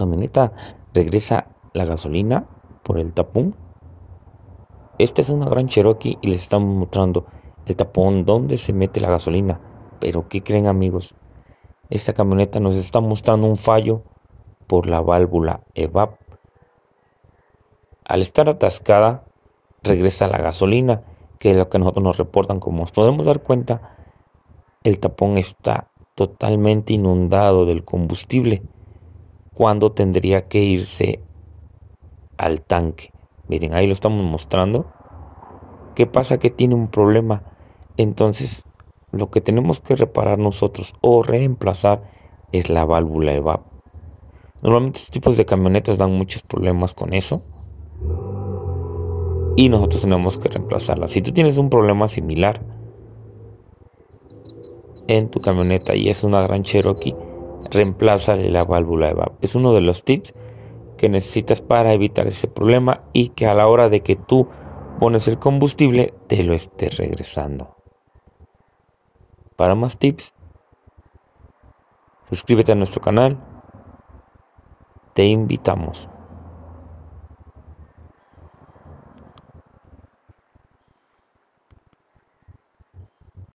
camioneta regresa la gasolina por el tapón. este es una gran Cherokee y les estamos mostrando el tapón donde se mete la gasolina. Pero ¿qué creen amigos? Esta camioneta nos está mostrando un fallo por la válvula EVAP. Al estar atascada, regresa la gasolina, que es lo que nosotros nos reportan. Como nos podemos dar cuenta, el tapón está totalmente inundado del combustible cuando tendría que irse al tanque. Miren, ahí lo estamos mostrando. ¿Qué pasa que tiene un problema? Entonces, lo que tenemos que reparar nosotros o reemplazar es la válvula de VAP. Normalmente estos tipos de camionetas dan muchos problemas con eso. Y nosotros tenemos que reemplazarla. Si tú tienes un problema similar en tu camioneta y es una gran Cherokee, reemplaza la válvula de Es uno de los tips que necesitas para evitar ese problema y que a la hora de que tú pones el combustible te lo esté regresando. Para más tips, suscríbete a nuestro canal. Te invitamos.